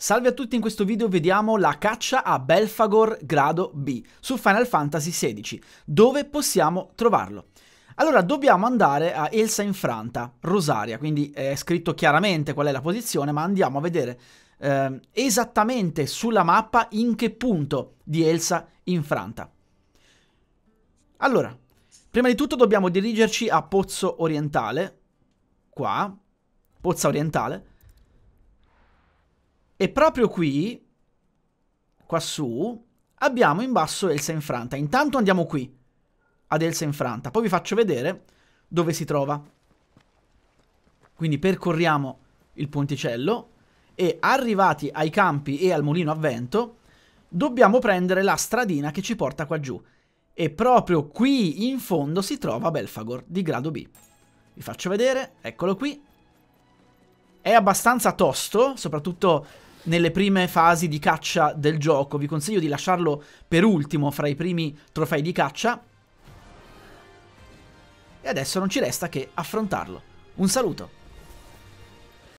Salve a tutti, in questo video vediamo la caccia a Belfagor grado B su Final Fantasy XVI. Dove possiamo trovarlo? Allora, dobbiamo andare a Elsa Infranta, Rosaria, quindi eh, è scritto chiaramente qual è la posizione, ma andiamo a vedere eh, esattamente sulla mappa in che punto di Elsa Infranta. Allora, prima di tutto dobbiamo dirigerci a Pozzo Orientale, qua, Pozza Orientale, e proprio qui, quassù, abbiamo in basso Elsa Infranta. Intanto andiamo qui, ad Elsa Infranta. Poi vi faccio vedere dove si trova. Quindi percorriamo il ponticello e arrivati ai campi e al mulino a vento, dobbiamo prendere la stradina che ci porta qua giù. E proprio qui in fondo si trova Belfagor di grado B. Vi faccio vedere, eccolo qui. È abbastanza tosto, soprattutto nelle prime fasi di caccia del gioco. Vi consiglio di lasciarlo per ultimo fra i primi trofei di caccia. E adesso non ci resta che affrontarlo. Un saluto!